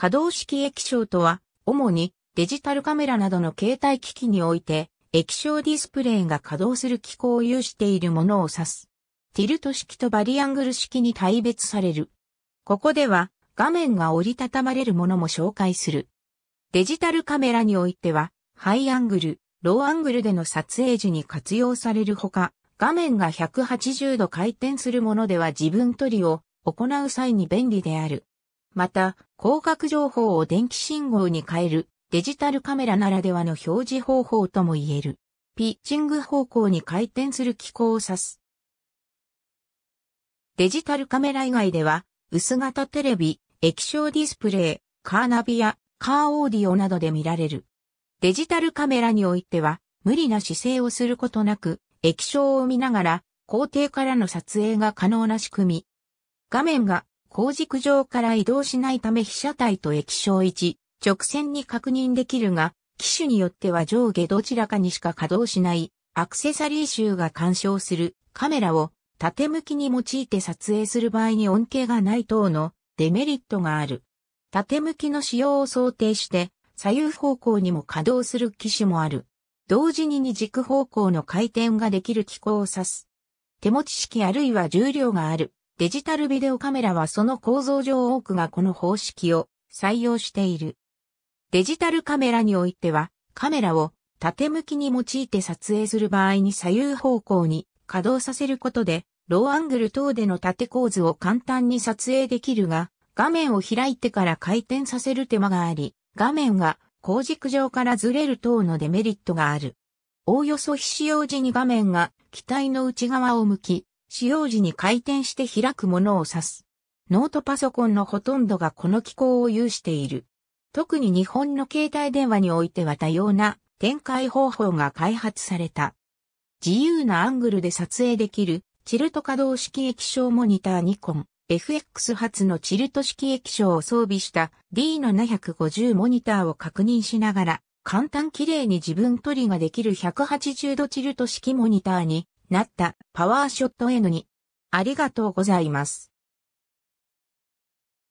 可動式液晶とは、主にデジタルカメラなどの携帯機器において、液晶ディスプレイが稼働する機構を有しているものを指す。ティルト式とバリアングル式に対別される。ここでは、画面が折りたたまれるものも紹介する。デジタルカメラにおいては、ハイアングル、ローアングルでの撮影時に活用されるほか、画面が180度回転するものでは自分撮りを行う際に便利である。また、光学情報を電気信号に変えるデジタルカメラならではの表示方法とも言える。ピッチング方向に回転する機構を指す。デジタルカメラ以外では、薄型テレビ、液晶ディスプレイ、カーナビやカーオーディオなどで見られる。デジタルカメラにおいては、無理な姿勢をすることなく、液晶を見ながら、工程からの撮影が可能な仕組み。画面が工軸上から移動しないため被写体と液晶置、直線に確認できるが、機種によっては上下どちらかにしか稼働しないアクセサリー集が干渉するカメラを縦向きに用いて撮影する場合に恩恵がない等のデメリットがある。縦向きの使用を想定して左右方向にも稼働する機種もある。同時に二軸方向の回転ができる機構を指す。手持ち式あるいは重量がある。デジタルビデオカメラはその構造上多くがこの方式を採用している。デジタルカメラにおいては、カメラを縦向きに用いて撮影する場合に左右方向に稼働させることで、ローアングル等での縦構図を簡単に撮影できるが、画面を開いてから回転させる手間があり、画面が高軸上からずれる等のデメリットがある。おおよそ必要時に画面が機体の内側を向き、使用時に回転して開くものを指す。ノートパソコンのほとんどがこの機構を有している。特に日本の携帯電話においては多様な展開方法が開発された。自由なアングルで撮影できるチルト可動式液晶モニターニコン FX 発のチルト式液晶を装備した D750 モニターを確認しながら簡単綺麗に自分取りができる180度チルト式モニターになったパワーショット N に。ありがとうございます。